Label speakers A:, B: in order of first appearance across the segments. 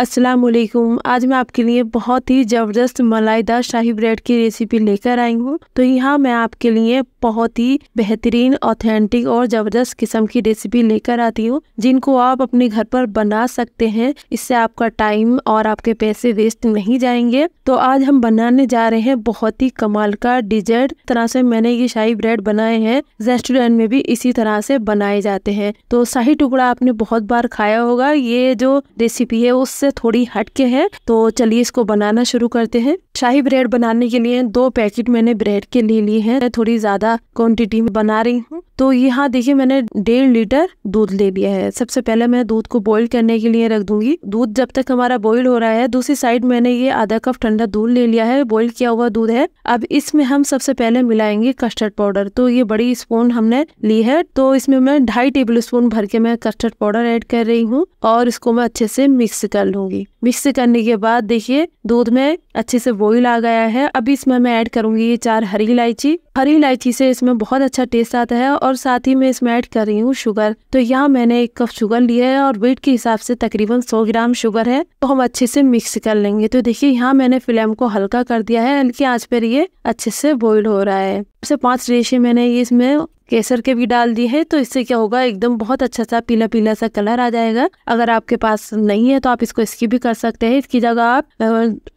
A: असलकुम आज मैं आपके लिए बहुत ही ज़बरदस्त मलाईदार शाही ब्रेड की रेसिपी लेकर आई हूँ तो यहाँ मैं आपके लिए बहुत ही बेहतरीन ऑथेंटिक और ज़बरदस्त किस्म की रेसिपी लेकर आती हूँ जिनको आप अपने घर पर बना सकते हैं इससे आपका टाइम और आपके पैसे वेस्ट नहीं जाएंगे तो आज हम बनाने जा रहे हैं बहुत ही कमाल का डिजर्ट तरह से मैंने ये शाही ब्रेड बनाए हैं रेस्टोरेंट में भी इसी तरह से बनाए जाते हैं तो शाही टुकड़ा आपने बहुत बार खाया होगा ये जो रेसिपी है उस से थोड़ी हटके है तो चलिए इसको बनाना शुरू करते हैं शाही ब्रेड बनाने के लिए दो पैकेट मैंने ब्रेड के लिए लिए हैं थोड़ी ज्यादा क्वांटिटी में बना रही हूँ तो यहाँ देखिए मैंने डेढ़ लीटर दूध ले लिया है सबसे पहले मैं दूध को बॉईल करने के लिए रख दूंगी दूध जब तक हमारा बॉईल हो रहा है दूसरी साइड मैंने ये आधा कप ठंडा दूध ले लिया है बॉईल किया हुआ दूध है अब इसमें हम सबसे पहले मिलाएंगे कस्टर्ड पाउडर तो ये बड़ी स्पून हमने ली है तो इसमें मैं ढाई टेबल स्पून भर के मैं कस्टर्ड पाउडर एड कर रही हूँ और इसको मैं अच्छे से मिक्स कर लूंगी मिक्स करने के बाद देखिए दूध में अच्छे से बॉइल आ गया है अभी इसमें मैं ऐड करूंगी ये चार हरी इलायची हरी इलायची से इसमें बहुत अच्छा टेस्ट आता है और साथ ही मैं इसमें ऐड कर रही हूँ शुगर तो यहाँ मैंने एक कप शुगर लिया है और वेट के हिसाब से तकरीबन सौ ग्राम शुगर है तो हम अच्छे से मिक्स कर लेंगे तो देखिये यहाँ मैंने फ्लेम को हल्का कर दिया है हल्की आँच पर ये अच्छे से बॉइल हो रहा है से पाँच रेशे मैंने ये इसमें केसर के भी डाल दिए हैं तो इससे क्या होगा एकदम बहुत अच्छा सा पीला पीला सा कलर आ जाएगा अगर आपके पास नहीं है तो आप इसको स्किप भी कर सकते हैं इसकी जगह आप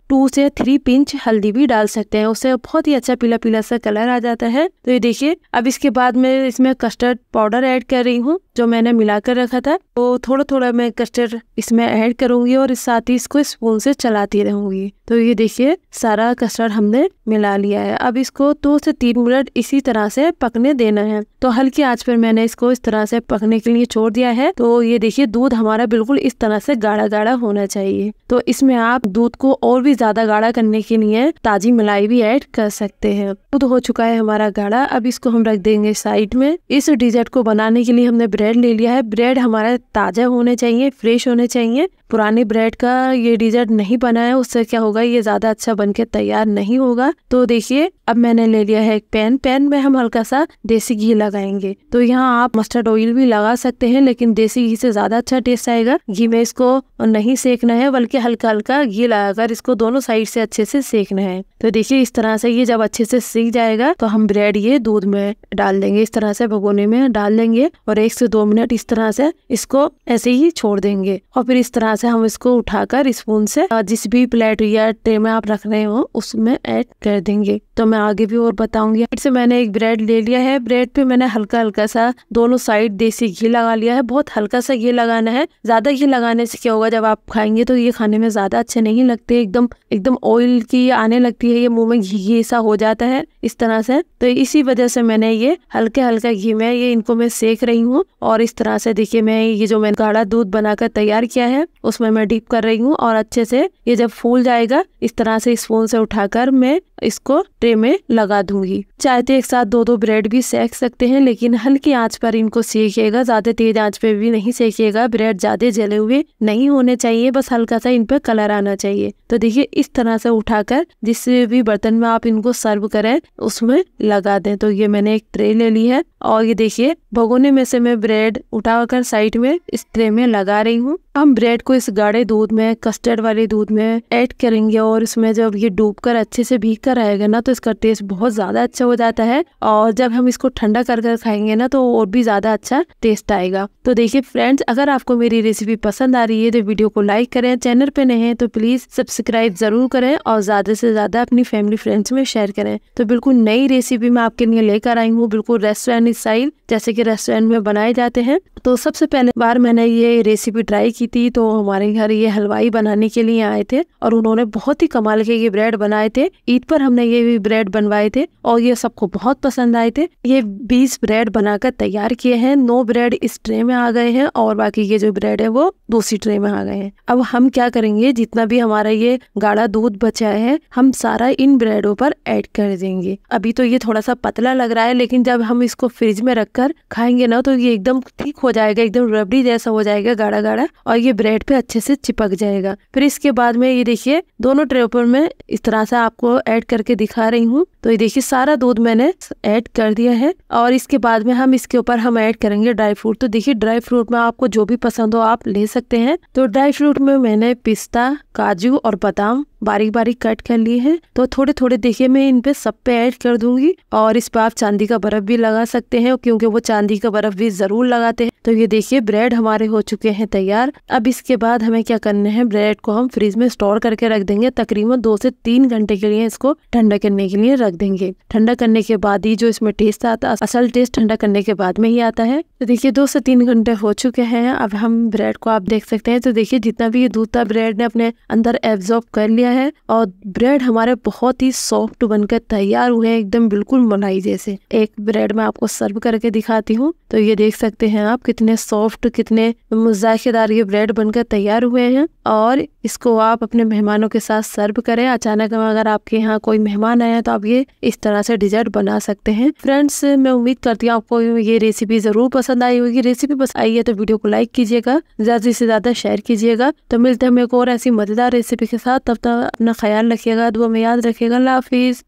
A: टू से थ्री पिंच हल्दी भी डाल सकते हैं उससे बहुत ही अच्छा पीला पीला सा कलर आ जाता है तो ये देखिए अब इसके बाद मैं इसमें कस्टर्ड पाउडर ऐड कर रही हूँ जो मैंने मिलाकर रखा था तो थोड़ा थोड़ा मैं कस्टर्ड इसमें ऐड करूंगी और साथ ही इसको स्पून से चलाती रहूंगी तो ये देखिए सारा कस्टर्ड हमने मिला लिया है अब इसको दो तो से तीन मिनट इसी तरह से पकने देना है तो हल्की आँच पर मैंने इसको इस तरह से पकने के लिए छोड़ दिया है तो ये देखिये दूध हमारा बिल्कुल इस तरह से गाढ़ा गाढ़ा होना चाहिए तो इसमें आप दूध को और भी ज़्यादा गाढ़ा करने के लिए ताज़ी मलाई भी ऐड कर सकते हैं खुद हो चुका है हमारा गाढ़ा अब इसको हम रख देंगे साइड में इस डिजर्ट को बनाने के लिए हमने ब्रेड ले लिया है ब्रेड हमारा ताज़ा होने चाहिए फ्रेश होने चाहिए पुराने ब्रेड का ये डिजर्ट नहीं बना है उससे क्या होगा ये ज़्यादा अच्छा बन के तैयार नहीं होगा तो देखिए अब मैंने ले लिया है एक पैन पैन में हम हल्का सा देसी घी लगाएंगे तो यहाँ आप मस्टर्ड ऑयल भी लगा सकते हैं लेकिन देसी घी से ज़्यादा अच्छा टेस्ट आएगा घी में इसको नहीं सेकना है बल्कि हल्का हल्का घी लगाकर इसको दोनों साइड से अच्छे से सेकना है तो देखिये इस तरह से ये जब अच्छे से सीख जाएगा तो हम ब्रेड ये दूध में डाल देंगे इस तरह से भगोने में डाल देंगे और एक से दो मिनट इस तरह से इसको ऐसे ही छोड़ देंगे और फिर इस तरह यहाँ से हम इसको उठाकर स्पून से जिस भी प्लेट या ट्रे में आप रख रहे हो उसमें ऐड कर देंगे तो मैं आगे भी और बताऊंगी फिर से मैंने एक ब्रेड ले लिया है ब्रेड पे मैंने हल्का हल्का सा दोनों साइड देसी घी लगा लिया है बहुत हल्का सा घी लगाना है ज्यादा घी लगाने से क्या होगा जब आप खाएंगे तो ये खाने में ज्यादा अच्छे नहीं लगते एकदम एकदम ऑयल की आने लगती है ये मुंह में घी घी सा हो जाता है इस तरह से तो इसी वजह से मैंने ये हल्के हल्का घी में ये इनको मैं सेक रही हूँ और इस तरह से देखिये मैं ये जो मैंने गाढ़ा दूध बनाकर तैयार किया है उसमें मैं डीप कर रही हूँ और अच्छे से ये जब फूल जाएगा इस तरह से स्पून से उठाकर मैं इसको ट्रे में लगा दूंगी चाहे तो एक साथ दो दो ब्रेड भी सेक सकते हैं लेकिन हल्की आंच पर इनको सेकिएगा ज़्यादा तेज आंच पे भी नहीं सेकिएगा ब्रेड ज़्यादा जले हुए नहीं होने चाहिए बस हल्का सा इन पर कलर आना चाहिए तो देखिए इस तरह से उठाकर जिस भी बर्तन में आप इनको सर्व करें उसमें लगा दें तो ये मैंने एक ट्रे ले ली है और ये देखिए भगोने में से मैं ब्रेड उठाकर साइड में इस ट्रे में लगा रही हूँ हम ब्रेड को इस गाढ़े दूध में कस्टर्ड वाले दूध में ऐड करेंगे और इसमें जब ये डूब कर अच्छे से भीग कर आएगा ना तो इसका टेस्ट बहुत ज़्यादा अच्छा हो जाता है और जब हम इसको ठंडा कर कर खाएंगे ना तो और भी ज़्यादा अच्छा टेस्ट आएगा तो देखिए फ्रेंड्स अगर आपको मेरी रेसिपी पसंद आ रही है तो वीडियो को लाइक करें चैनल पर नहीं है तो प्लीज़ सब्सक्राइब ज़रूर करें और ज़्यादा से ज़्यादा अपनी फैमिली फ्रेंड्स में शेयर करें तो बिल्कुल नई रेसिपी मैं आपके लिए लेकर आई हूँ बिल्कुल रेस्टोरेंट स्टाइल जैसे कि रेस्टोरेंट में बनाए जाते हैं तो सबसे पहले बार मैंने ये रेसिपी ट्राई की की थी तो हमारे घर ये हलवाई बनाने के लिए आए थे और उन्होंने बहुत ही कमाल के ये ब्रेड बनाए थे ईद पर हमने ये भी ब्रेड बनवाए थे और ये सबको बहुत पसंद आए थे ये बीस ब्रेड बनाकर तैयार किए हैं नौ ब्रेड इस ट्रे में आ गए हैं और बाकी ये जो ब्रेड है वो दूसरी ट्रे में आ गए हैं अब हम क्या करेंगे जितना भी हमारा ये गाढ़ा दूध बचा है हम सारा इन ब्रेडों पर एड कर देंगे अभी तो ये थोड़ा सा पतला लग रहा है लेकिन जब हम इसको फ्रिज में रखकर खाएंगे ना तो ये एकदम ठीक हो जाएगा एकदम रबड़ी जैसा हो जाएगा गाढ़ा गाढ़ा और और ये ब्रेड पे अच्छे से चिपक जाएगा फिर इसके बाद में ये देखिए दोनों ट्रे पर मैं इस तरह से आपको ऐड करके दिखा रही हूँ तो ये देखिए सारा दूध मैंने ऐड कर दिया है और इसके बाद में हम इसके ऊपर हम ऐड करेंगे ड्राई फ्रूट तो देखिए ड्राई फ्रूट में आपको जो भी पसंद हो आप ले सकते हैं तो ड्राई फ्रूट में मैंने पिस्ता काजू और बादाम बारीक बारीक कट कर लिए हैं तो थोड़े थोड़े देखिए मैं इन पे सब पे ऐड कर दूंगी और इस पे आप चांदी का बर्फ भी लगा सकते हैं क्योंकि वो चांदी का बर्फ भी जरूर लगाते हैं तो ये देखिए ब्रेड हमारे हो चुके हैं तैयार अब इसके बाद हमें क्या करना है ब्रेड को हम फ्रिज में स्टोर करके रख देंगे तकरीबन दो से तीन घंटे के लिए इसको ठंडा करने के लिए रख देंगे ठंडा करने के बाद ही जो इसमें टेस्ट आता है असल टेस्ट ठंडा करने के बाद में ही आता है तो देखिए दो से तीन घंटे हो चुके हैं अब हम ब्रेड को आप देख सकते हैं तो देखिये जितना भी ये दूध था ब्रेड ने अपने अंदर एब्जॉर्ब कर लिया है है और ब्रेड हमारे बहुत ही सॉफ्ट बनकर तैयार हुए हैं एकदम बिल्कुल मलाई जैसे एक ब्रेड मैं आपको सर्व करके दिखाती हूँ तो ये देख सकते हैं आप कितने सॉफ्ट कितने मजाकेदार ये ब्रेड बनकर तैयार हुए हैं और इसको आप अपने मेहमानों के साथ सर्व करें अचानक अगर आपके यहाँ कोई मेहमान आए तो आप ये इस तरह से डिजर्ट बना सकते हैं फ्रेंड्स मैं उम्मीद करती हूँ आपको ये रेसिपी जरूर पसंद आई होगी रेसिपी पसंद आई है तो वीडियो को लाइक कीजिएगा ज्यादा से ज्यादा शेयर कीजिएगा तो मिलते हैं हम एक और ऐसी मजेदार रेसिपी के साथ तब तक अपना ख्याल रखिएगा दुआ में याद रखिएगा अल्लाह हाफिज़